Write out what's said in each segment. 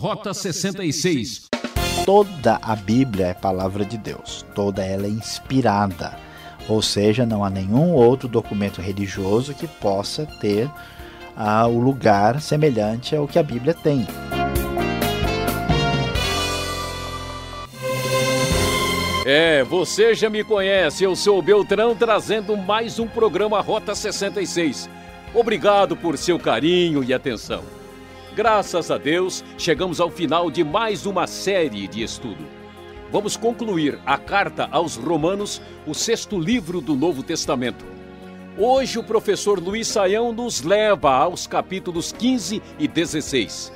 Rota 66. Toda a Bíblia é palavra de Deus, toda ela é inspirada, ou seja, não há nenhum outro documento religioso que possa ter ah, o lugar semelhante ao que a Bíblia tem. É, você já me conhece, eu sou o Beltrão trazendo mais um programa Rota 66. Obrigado por seu carinho e atenção. Graças a Deus, chegamos ao final de mais uma série de estudo. Vamos concluir a carta aos Romanos, o sexto livro do Novo Testamento. Hoje o professor Luiz Saião nos leva aos capítulos 15 e 16.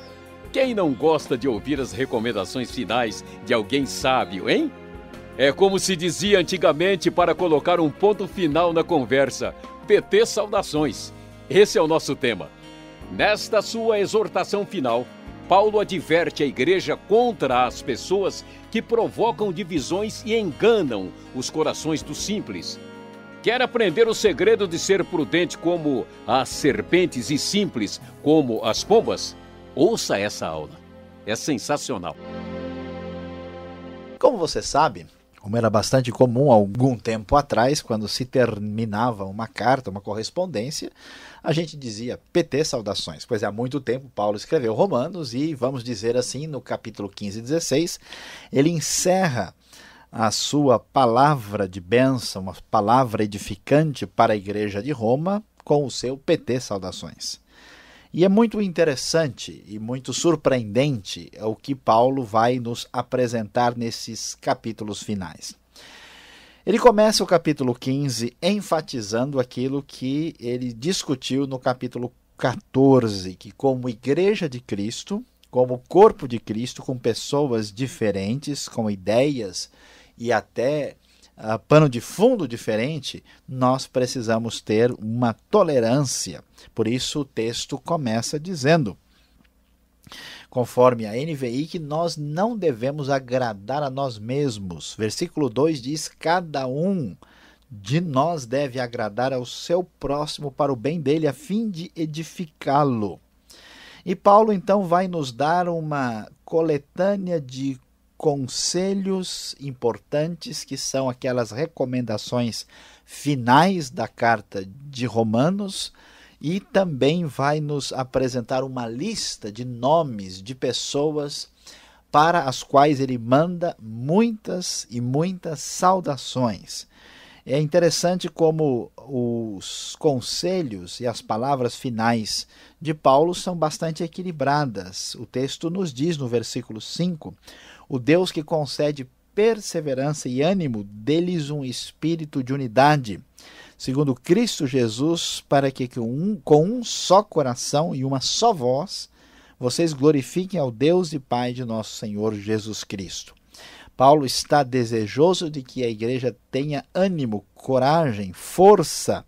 Quem não gosta de ouvir as recomendações finais de alguém sábio, hein? É como se dizia antigamente para colocar um ponto final na conversa. PT saudações. Esse é o nosso tema. Nesta sua exortação final, Paulo adverte a igreja contra as pessoas que provocam divisões e enganam os corações dos simples. Quer aprender o segredo de ser prudente como as serpentes e simples como as pombas? Ouça essa aula. É sensacional. Como você sabe, como era bastante comum algum tempo atrás, quando se terminava uma carta, uma correspondência, a gente dizia PT saudações, pois é, há muito tempo Paulo escreveu Romanos e, vamos dizer assim, no capítulo 15 e 16, ele encerra a sua palavra de bênção, uma palavra edificante para a igreja de Roma, com o seu PT saudações. E é muito interessante e muito surpreendente o que Paulo vai nos apresentar nesses capítulos finais. Ele começa o capítulo 15 enfatizando aquilo que ele discutiu no capítulo 14, que como igreja de Cristo, como corpo de Cristo, com pessoas diferentes, com ideias e até uh, pano de fundo diferente, nós precisamos ter uma tolerância. Por isso o texto começa dizendo: conforme a NVI, que nós não devemos agradar a nós mesmos. Versículo 2 diz: Cada um de nós deve agradar ao seu próximo para o bem dele, a fim de edificá-lo. E Paulo então vai nos dar uma coletânea de conselhos importantes, que são aquelas recomendações finais da carta de Romanos e também vai nos apresentar uma lista de nomes de pessoas para as quais ele manda muitas e muitas saudações. É interessante como os conselhos e as palavras finais de Paulo são bastante equilibradas. O texto nos diz no versículo 5: O Deus que concede perseverança e ânimo, deles um espírito de unidade segundo Cristo Jesus, para que com um, com um só coração e uma só voz vocês glorifiquem ao Deus e Pai de nosso Senhor Jesus Cristo. Paulo está desejoso de que a igreja tenha ânimo, coragem, força,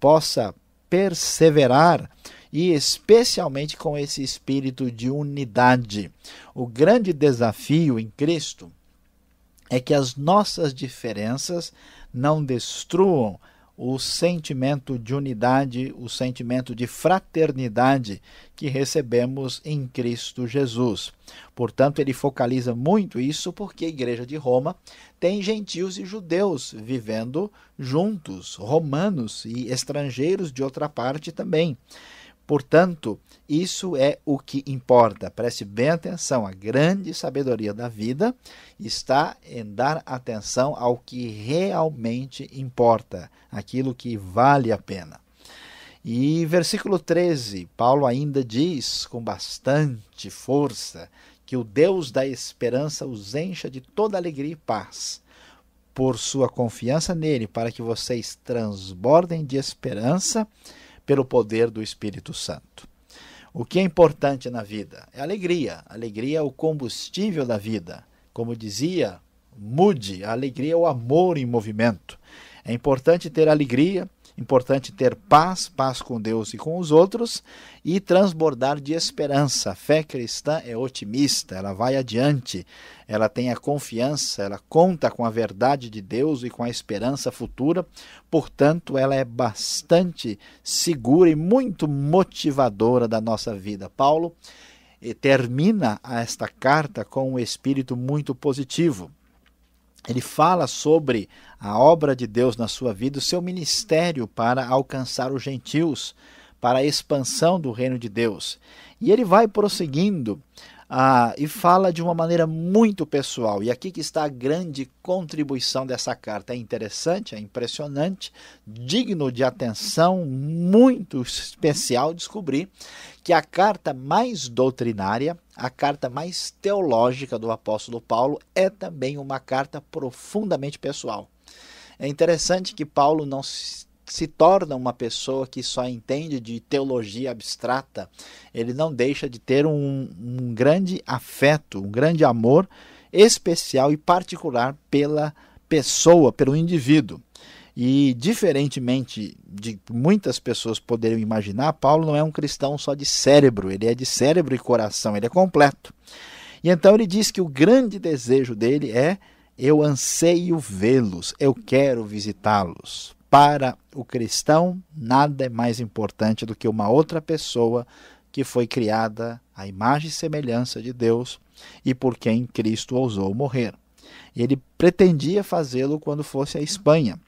possa perseverar e especialmente com esse espírito de unidade. O grande desafio em Cristo é que as nossas diferenças não destruam o sentimento de unidade, o sentimento de fraternidade que recebemos em Cristo Jesus. Portanto, ele focaliza muito isso porque a igreja de Roma tem gentios e judeus vivendo juntos, romanos e estrangeiros de outra parte também. Portanto, isso é o que importa. Preste bem atenção. A grande sabedoria da vida está em dar atenção ao que realmente importa, aquilo que vale a pena. E versículo 13, Paulo ainda diz com bastante força que o Deus da esperança os encha de toda alegria e paz por sua confiança nele, para que vocês transbordem de esperança pelo poder do Espírito Santo. O que é importante na vida? É alegria. alegria é o combustível da vida. Como dizia Mude, a alegria é o amor em movimento. É importante ter alegria Importante ter paz, paz com Deus e com os outros e transbordar de esperança. A fé cristã é otimista, ela vai adiante, ela tem a confiança, ela conta com a verdade de Deus e com a esperança futura, portanto, ela é bastante segura e muito motivadora da nossa vida. Paulo eh, termina esta carta com um espírito muito positivo ele fala sobre a obra de Deus na sua vida, o seu ministério para alcançar os gentios, para a expansão do reino de Deus. E ele vai prosseguindo ah, e fala de uma maneira muito pessoal. E aqui que está a grande contribuição dessa carta. É interessante, é impressionante, digno de atenção, muito especial descobrir que a carta mais doutrinária, a carta mais teológica do apóstolo Paulo é também uma carta profundamente pessoal. É interessante que Paulo não se torna uma pessoa que só entende de teologia abstrata, ele não deixa de ter um, um grande afeto, um grande amor especial e particular pela pessoa, pelo indivíduo. E, diferentemente de muitas pessoas poderiam imaginar, Paulo não é um cristão só de cérebro, ele é de cérebro e coração, ele é completo. E então ele diz que o grande desejo dele é: eu anseio vê-los, eu quero visitá-los. Para o cristão, nada é mais importante do que uma outra pessoa que foi criada à imagem e semelhança de Deus e por quem Cristo ousou morrer. ele pretendia fazê-lo quando fosse à Espanha.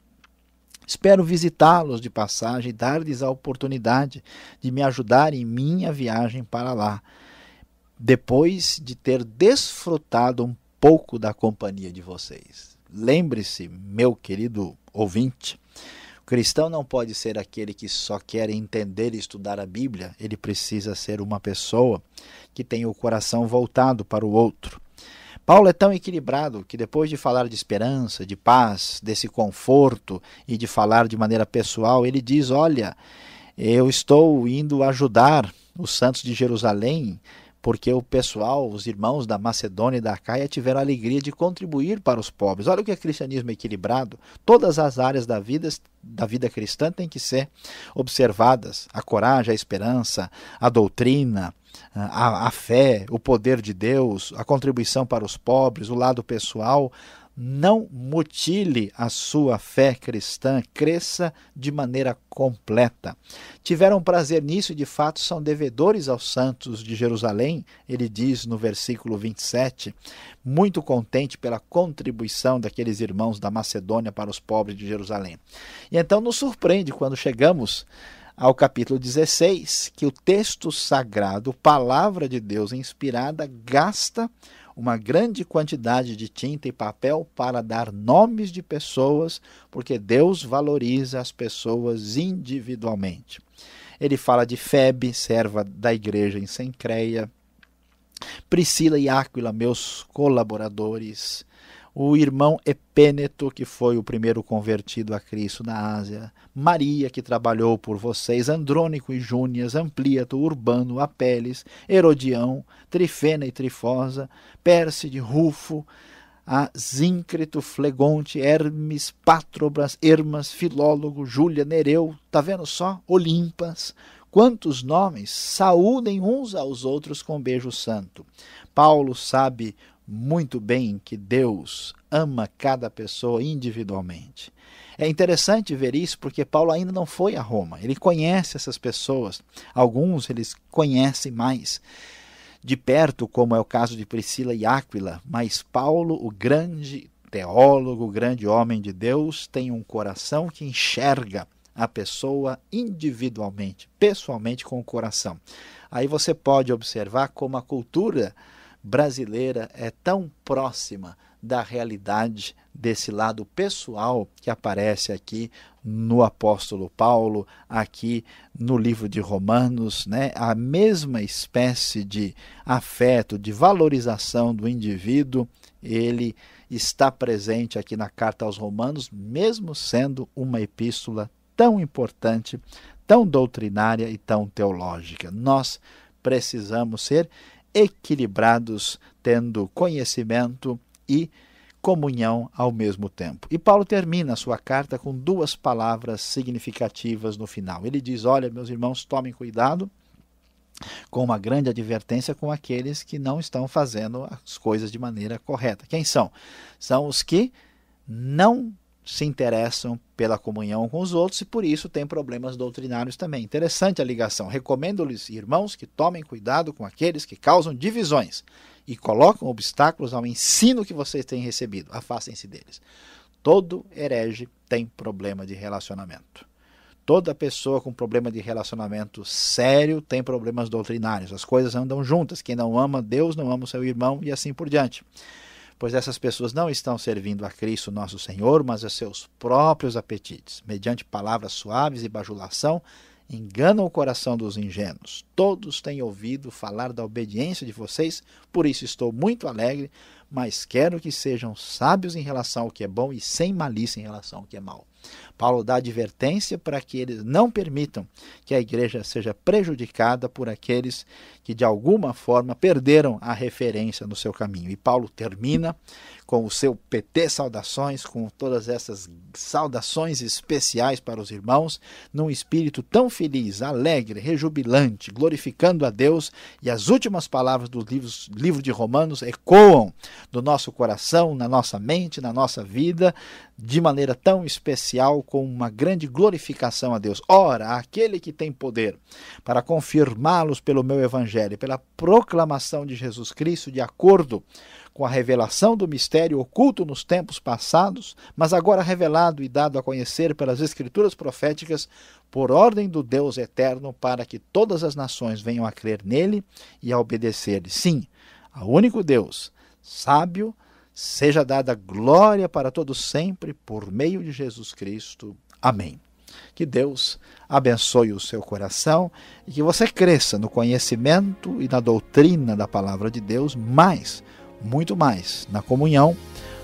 Espero visitá-los de passagem e dar-lhes a oportunidade de me ajudar em minha viagem para lá, depois de ter desfrutado um pouco da companhia de vocês. Lembre-se, meu querido ouvinte, o cristão não pode ser aquele que só quer entender e estudar a Bíblia, ele precisa ser uma pessoa que tem o coração voltado para o outro. Paulo é tão equilibrado que, depois de falar de esperança, de paz, desse conforto e de falar de maneira pessoal, ele diz: Olha, eu estou indo ajudar os santos de Jerusalém porque o pessoal, os irmãos da Macedônia e da Caia tiveram a alegria de contribuir para os pobres. Olha o que é cristianismo equilibrado. Todas as áreas da vida, da vida cristã têm que ser observadas: a coragem, a esperança, a doutrina, a, a fé, o poder de Deus, a contribuição para os pobres, o lado pessoal, não mutile a sua fé cristã, cresça de maneira completa. Tiveram prazer nisso e de fato são devedores aos santos de Jerusalém, ele diz no versículo 27, muito contente pela contribuição daqueles irmãos da Macedônia para os pobres de Jerusalém. E então nos surpreende quando chegamos ao capítulo 16, que o texto sagrado, palavra de Deus inspirada, gasta uma grande quantidade de tinta e papel para dar nomes de pessoas, porque Deus valoriza as pessoas individualmente. Ele fala de Febe, serva da igreja em Sencreia, Priscila e Áquila, meus colaboradores, o irmão Epêneto, que foi o primeiro convertido a Cristo na Ásia, Maria, que trabalhou por vocês, Andrônico e Júnias, Amplíato, Urbano, Apeles, Herodião, Trifena e Trifosa, Pérside, Rufo, a Zíncrito, Flegonte, Hermes, Pátrobras, Hermas, Filólogo, Júlia, Nereu, tá vendo só? Olimpas, quantos nomes saúdem uns aos outros com um beijo santo. Paulo sabe muito bem que Deus ama cada pessoa individualmente. É interessante ver isso porque Paulo ainda não foi a Roma. Ele conhece essas pessoas. Alguns eles conhecem mais de perto, como é o caso de Priscila e Áquila, mas Paulo, o grande teólogo, o grande homem de Deus, tem um coração que enxerga a pessoa individualmente, pessoalmente com o coração. Aí você pode observar como a cultura brasileira é tão próxima da realidade desse lado pessoal que aparece aqui no apóstolo Paulo, aqui no livro de Romanos, né? A mesma espécie de afeto, de valorização do indivíduo, ele está presente aqui na carta aos Romanos, mesmo sendo uma epístola tão importante, tão doutrinária e tão teológica. Nós precisamos ser equilibrados, tendo conhecimento e comunhão ao mesmo tempo. E Paulo termina a sua carta com duas palavras significativas no final. Ele diz: Olha, meus irmãos, tomem cuidado com uma grande advertência com aqueles que não estão fazendo as coisas de maneira correta. Quem são? São os que não se interessam pela comunhão com os outros e por isso têm problemas doutrinários também. Interessante a ligação. Recomendo-lhes, irmãos, que tomem cuidado com aqueles que causam divisões e colocam obstáculos ao ensino que vocês têm recebido. Afastem-se deles. Todo herege tem problema de relacionamento. Toda pessoa com problema de relacionamento sério tem problemas doutrinários. As coisas andam juntas. Quem não ama Deus não ama o seu irmão e assim por diante pois essas pessoas não estão servindo a Cristo nosso Senhor, mas a seus próprios apetites. Mediante palavras suaves e bajulação, enganam o coração dos ingênuos. Todos têm ouvido falar da obediência de vocês, por isso estou muito alegre, mas quero que sejam sábios em relação ao que é bom e sem malícia em relação ao que é mal. Paulo dá advertência para que eles não permitam que a igreja seja prejudicada por aqueles que de alguma forma perderam a referência no seu caminho. E Paulo termina com o seu PT Saudações, com todas essas saudações especiais para os irmãos, num espírito tão feliz, alegre, rejubilante, glorificando a Deus. E as últimas palavras do livro, livro de Romanos ecoam do nosso coração, na nossa mente, na nossa vida, de maneira tão especial, com uma grande glorificação a Deus. Ora, aquele que tem poder para confirmá-los pelo meu evangelho, pela proclamação de Jesus Cristo, de acordo com a revelação do mistério oculto nos tempos passados, mas agora revelado e dado a conhecer pelas Escrituras proféticas, por ordem do Deus eterno, para que todas as nações venham a crer nele e a obedecer-lhe. Sim, ao único Deus, sábio, seja dada glória para todos sempre, por meio de Jesus Cristo. Amém. Que Deus abençoe o seu coração e que você cresça no conhecimento e na doutrina da palavra de Deus mais muito mais na comunhão,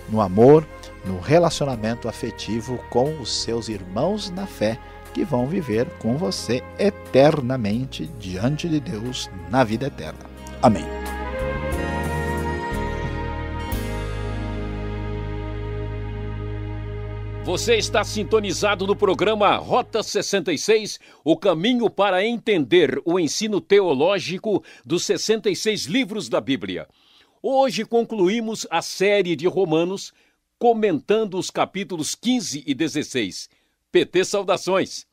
no amor, no relacionamento afetivo com os seus irmãos na fé que vão viver com você eternamente diante de Deus na vida eterna. Amém. Você está sintonizado no programa Rota 66, o caminho para entender o ensino teológico dos 66 livros da Bíblia. Hoje concluímos a série de Romanos comentando os capítulos 15 e 16. PT Saudações!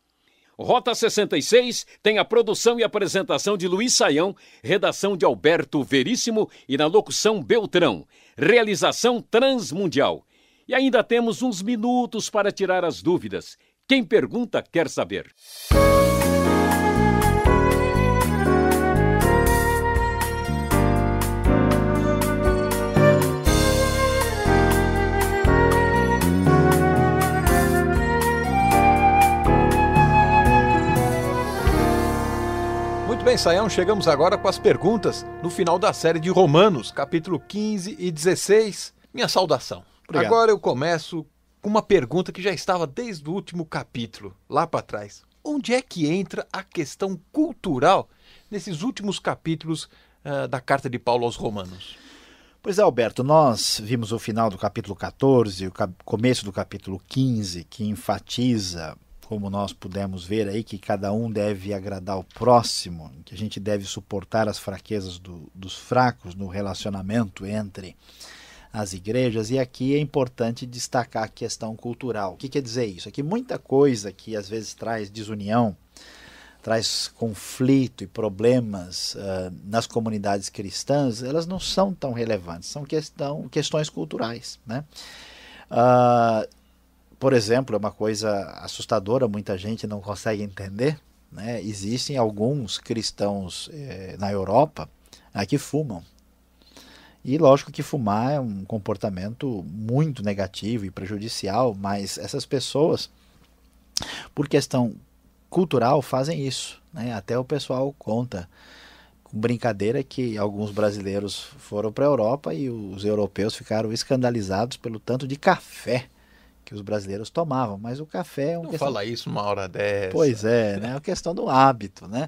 Rota 66 tem a produção e apresentação de Luiz Saião, redação de Alberto Veríssimo e na locução Beltrão. Realização Transmundial. E ainda temos uns minutos para tirar as dúvidas. Quem pergunta quer saber. Música Bem, Saião, chegamos agora com as perguntas no final da série de Romanos, capítulo 15 e 16. Minha saudação. Obrigado. Agora eu começo com uma pergunta que já estava desde o último capítulo, lá para trás. Onde é que entra a questão cultural nesses últimos capítulos uh, da carta de Paulo aos Romanos? Pois é, Alberto, nós vimos o final do capítulo 14, o começo do capítulo 15, que enfatiza como nós pudemos ver aí, que cada um deve agradar o próximo, que a gente deve suportar as fraquezas do, dos fracos no relacionamento entre as igrejas. E aqui é importante destacar a questão cultural. O que quer dizer isso? É que muita coisa que às vezes traz desunião, traz conflito e problemas uh, nas comunidades cristãs, elas não são tão relevantes, são questão, questões culturais. Né? Uh, por exemplo, é uma coisa assustadora, muita gente não consegue entender. Né? Existem alguns cristãos eh, na Europa né, que fumam. E lógico que fumar é um comportamento muito negativo e prejudicial, mas essas pessoas, por questão cultural, fazem isso. Né? Até o pessoal conta com brincadeira que alguns brasileiros foram para a Europa e os europeus ficaram escandalizados pelo tanto de café que os brasileiros tomavam, mas o café é um. Não questão... fala isso uma hora dessa. Pois é, né? É uma questão do hábito, né?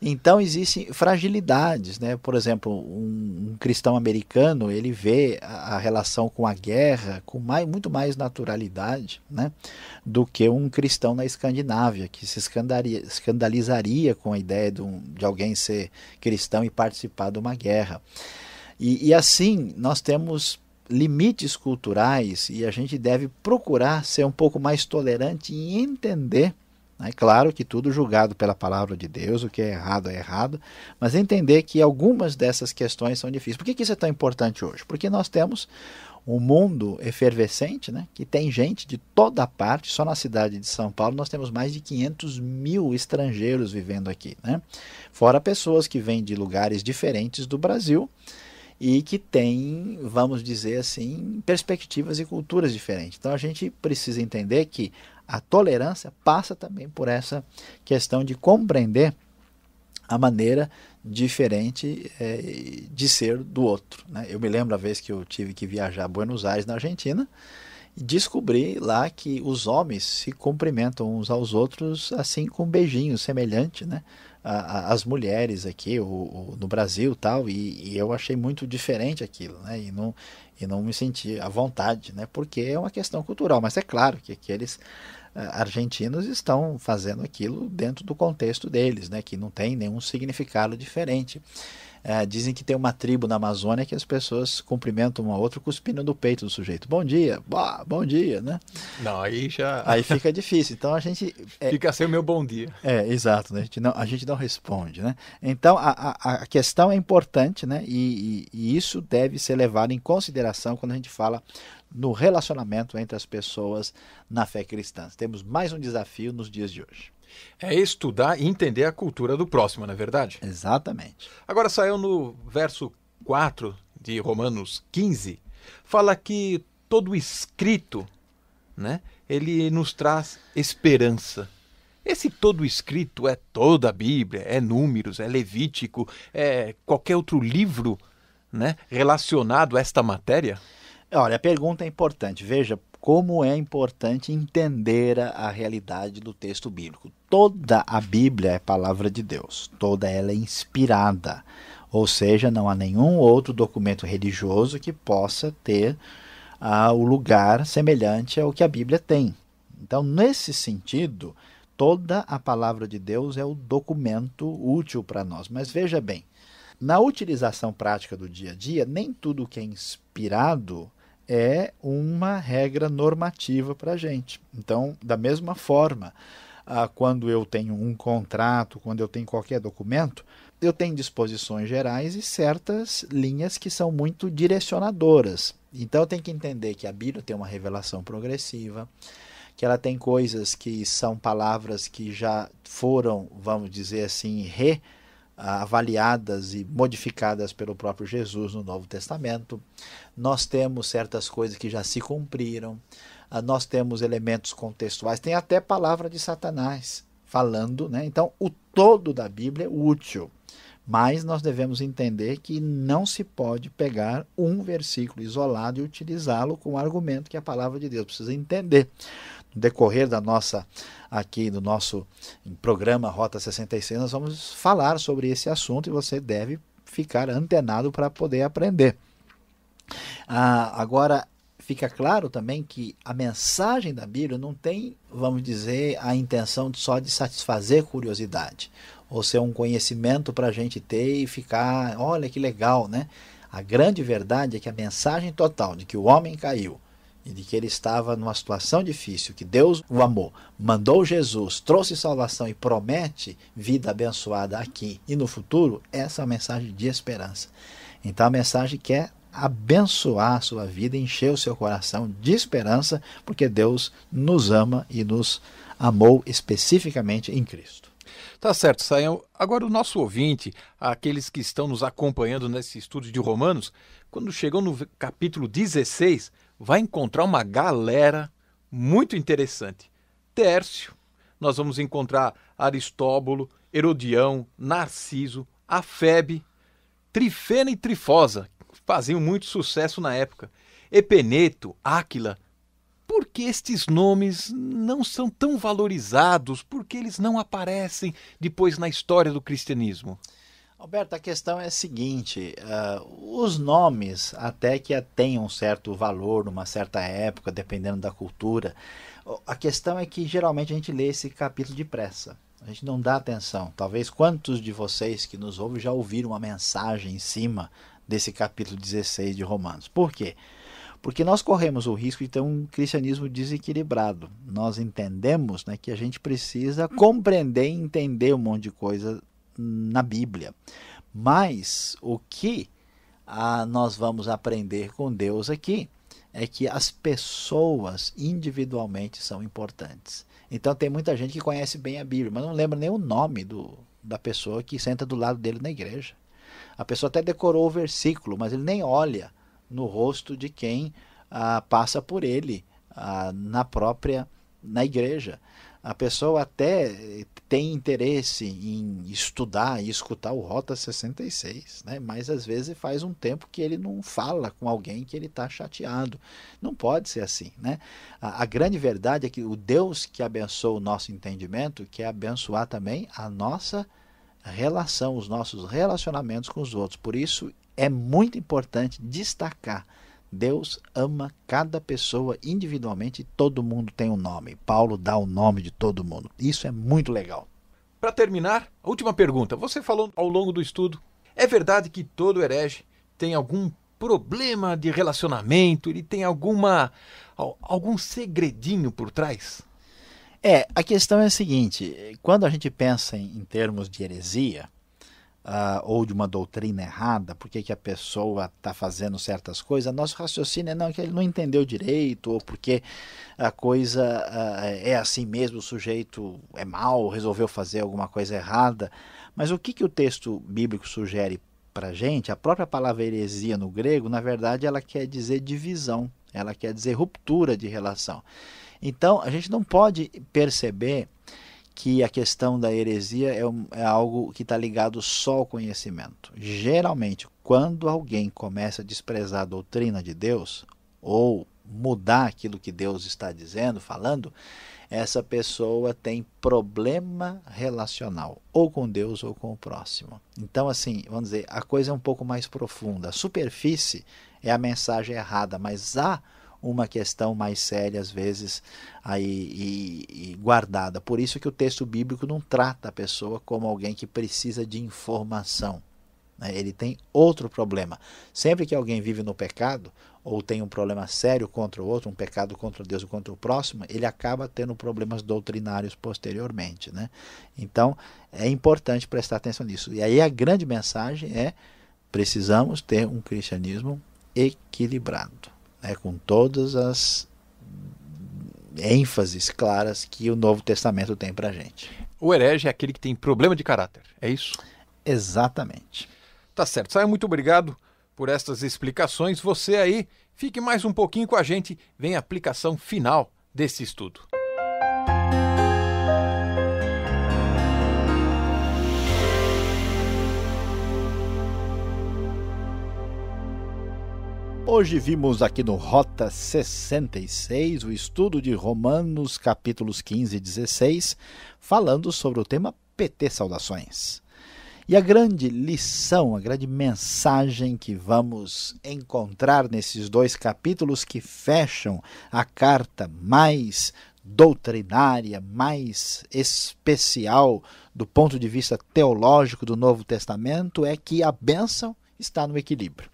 Então existem fragilidades, né? Por exemplo, um, um cristão americano ele vê a, a, relação com a guerra com mais, muito mais naturalidade, né? Do que um cristão na Escandinávia que se escandalizaria com a ideia de, um, de alguém ser cristão e participar de uma guerra. E, e, assim, nós temos limites culturais e a gente deve procurar ser um pouco mais tolerante e entender. É claro que tudo julgado pela palavra de Deus, o que é errado é errado, mas entender que algumas dessas questões são difíceis. Por que, que isso é tão importante hoje? Porque nós temos um mundo efervescente, né, que tem gente de toda parte, só na cidade de São Paulo nós temos mais de 500 mil estrangeiros vivendo aqui, né? fora pessoas que vêm de lugares diferentes do Brasil e que tem, vamos dizer assim, perspectivas e culturas diferentes. Então a gente precisa entender que a tolerância passa também por essa questão de compreender a maneira diferente é, de ser do outro. Né? Eu me lembro a vez que eu tive que viajar a Buenos Aires, na Argentina, e descobri lá que os homens se cumprimentam uns aos outros assim com beijinhos semelhante, né? a, a, as mulheres aqui o, o, no Brasil tal, e, e, eu achei muito diferente aquilo, né? E não, e não me senti à vontade, né? Porque é uma questão cultural, mas é claro que aqueles eh, argentinos estão fazendo aquilo dentro do contexto deles, né? Que não tem nenhum significado diferente. É, dizem que tem uma tribo na Amazônia que as pessoas cumprimentam um ao outro cuspindo no peito do sujeito. Bom dia, bah, bom dia, né? Não, aí já. Aí fica difícil. Então a gente. É... Fica sem o meu bom dia. É, exato. Né? A, gente não, a gente não responde, né? Então a, a, a questão é importante, né? E, e, e isso deve ser levado em consideração quando a gente fala no relacionamento entre as pessoas na fé cristã. Temos mais um desafio nos dias de hoje. É estudar e entender a cultura do próximo, não é verdade? Exatamente. Agora saiu no verso 4 de Romanos 15, fala que todo escrito, né, ele nos traz esperança. Esse todo escrito é toda a Bíblia, é Números, é Levítico, é qualquer outro livro né, relacionado a esta matéria? Olha, a pergunta é importante. Veja, como é importante entender a realidade do texto bíblico. Toda a Bíblia é palavra de Deus, toda ela é inspirada, ou seja, não há nenhum outro documento religioso que possa ter ah, o lugar semelhante ao que a Bíblia tem. Então, nesse sentido, toda a palavra de Deus é o documento útil para nós. Mas veja bem, na utilização prática do dia a dia, nem tudo que é inspirado é uma regra normativa para a gente. Então, da mesma forma, ah, quando eu tenho um contrato, quando eu tenho qualquer documento, eu tenho disposições gerais e certas linhas que são muito direcionadoras. Então, eu tenho que entender que a Bíblia tem uma revelação progressiva, que ela tem coisas que são palavras que já foram, vamos dizer assim, re avaliadas e modificadas pelo próprio Jesus no Novo Testamento. Nós temos certas coisas que já se cumpriram. Ah, nós temos elementos contextuais, tem até palavra de Satanás falando, né? Então, o todo da Bíblia é útil. Mas nós devemos entender que não se pode pegar um versículo isolado e utilizá-lo como argumento que a palavra de Deus precisa entender no decorrer da nossa aqui do nosso programa Rota 66, nós vamos falar sobre esse assunto e você deve ficar antenado para poder aprender. Ah, agora fica claro também que a mensagem da Bíblia não tem, vamos dizer, a intenção só de satisfazer curiosidade ou ser um conhecimento para a gente ter e ficar, olha que legal, né? A grande verdade é que a mensagem total de que o homem caiu e de que ele estava numa situação difícil, que Deus o amou, mandou Jesus, trouxe salvação e promete vida abençoada aqui e no futuro, essa é uma mensagem de esperança. Então a mensagem quer é abençoar a sua vida, encher o seu coração de esperança, porque Deus nos ama e nos amou especificamente em Cristo. Tá certo, Saião. Agora, o nosso ouvinte, aqueles que estão nos acompanhando nesse estudo de Romanos, quando chegou no capítulo 16, vai encontrar uma galera muito interessante. Tércio, nós vamos encontrar Aristóbulo, Herodião, Narciso, Afebe, Trifena e Trifosa, que faziam muito sucesso na época. Epeneto, Áquila. Por que estes nomes não são tão valorizados? Por que eles não aparecem depois na história do cristianismo? Alberto, a questão é a seguinte: uh, os nomes até que tenham um certo valor numa certa época, dependendo da cultura. A questão é que geralmente a gente lê esse capítulo depressa. A gente não dá atenção. Talvez quantos de vocês que nos ouvem já ouviram uma mensagem em cima desse capítulo 16 de Romanos? Por quê? Porque nós corremos o risco de ter um cristianismo desequilibrado. Nós entendemos né, que a gente precisa compreender e entender um monte de coisa na Bíblia. Mas o que a, ah, nós vamos aprender com Deus aqui é que as pessoas individualmente são importantes. Então tem muita gente que conhece bem a Bíblia, mas não lembra nem o nome do, da pessoa que senta do lado dele na igreja. A pessoa até decorou o versículo, mas ele nem olha no rosto de quem ah, passa por ele ah, na própria na igreja a pessoa até eh, tem interesse em estudar e escutar o Rota 66, né? mas às vezes faz um tempo que ele não fala com alguém que ele está chateado. Não pode ser assim. Né? A, a, grande verdade é que o Deus que abençoa o nosso entendimento quer abençoar também a nossa relação, os nossos relacionamentos com os outros. Por isso é muito importante destacar Deus ama cada pessoa individualmente, todo mundo tem um nome. Paulo dá o nome de todo mundo. Isso é muito legal. Para terminar, a última pergunta. Você falou ao longo do estudo, é verdade que todo herege tem algum problema de relacionamento, ele tem alguma algum segredinho por trás? É, a questão é a seguinte, quando a gente pensa em, em termos de heresia, uh, ou de uma doutrina errada, por que a pessoa está fazendo certas coisas, nosso raciocínio é não, que ele não entendeu direito, ou porque a coisa uh, é assim mesmo, o sujeito é mau, resolveu fazer alguma coisa errada. Mas o que, que o texto bíblico sugere para gente? A própria palavra heresia no grego, na verdade, ela quer dizer divisão, ela quer dizer ruptura de relação. Então, a gente não pode perceber que a questão da heresia é, um, é algo que está ligado só ao conhecimento. Geralmente, quando alguém começa a desprezar a doutrina de Deus ou mudar aquilo que Deus está dizendo, falando, essa pessoa tem problema relacional, ou com Deus ou com o próximo. Então, assim, vamos dizer, a coisa é um pouco mais profunda. A superfície é a mensagem errada, mas há uma questão mais séria, às vezes, aí, e, e guardada. Por isso que o texto bíblico não trata a pessoa como alguém que precisa de informação. Né? Ele tem outro problema. Sempre que alguém vive no pecado, ou tem um problema sério contra o outro, um pecado contra Deus ou contra o próximo, ele acaba tendo problemas doutrinários posteriormente. Né? Então, é importante prestar atenção nisso. E aí a grande mensagem é precisamos ter um cristianismo equilibrado né, com todas as ênfases claras que o Novo Testamento tem para gente. O herege é aquele que tem problema de caráter, é isso? Exatamente. Tá certo. Saia, muito obrigado por estas explicações. Você aí, fique mais um pouquinho com a gente. Vem a aplicação final desse estudo. Hoje vimos aqui no Rota 66 o estudo de Romanos, capítulos 15 e 16, falando sobre o tema PT Saudações. E a grande lição, a grande mensagem que vamos encontrar nesses dois capítulos que fecham a carta mais doutrinária, mais especial do ponto de vista teológico do Novo Testamento, é que a bênção está no equilíbrio.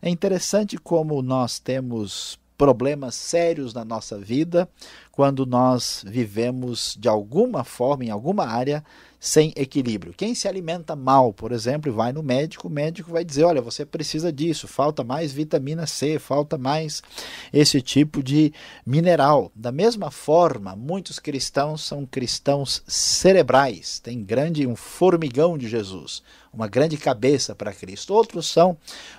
É interessante como nós temos problemas sérios na nossa vida, quando nós vivemos de alguma forma, em alguma área, sem equilíbrio. Quem se alimenta mal, por exemplo, e vai no médico, o médico vai dizer: olha, você precisa disso, falta mais vitamina C, falta mais esse tipo de mineral. Da mesma forma, muitos cristãos são cristãos cerebrais, tem grande um formigão de Jesus, uma grande cabeça para Cristo. Outros são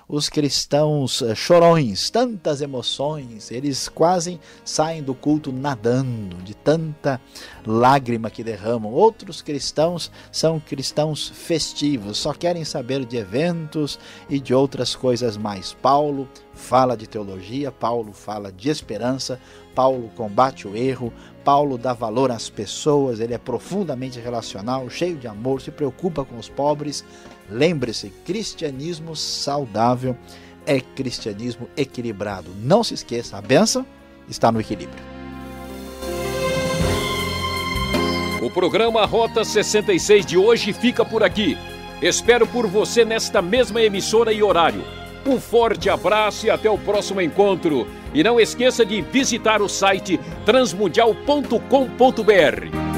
os cristãos eh, chorões, tantas emoções, eles quase saem do culto nadando chorando de tanta lágrima que derramam. Outros cristãos são cristãos festivos, só querem saber de eventos e de outras coisas mais. Paulo fala de teologia, Paulo fala de esperança, Paulo combate o erro, Paulo dá valor às pessoas, ele é profundamente relacional, cheio de amor, se preocupa com os pobres. Lembre-se, cristianismo saudável é cristianismo equilibrado. Não se esqueça, a benção está no equilíbrio. O programa Rota 66 de hoje fica por aqui. Espero por você nesta mesma emissora e horário. Um forte abraço e até o próximo encontro. E não esqueça de visitar o site transmundial.com.br.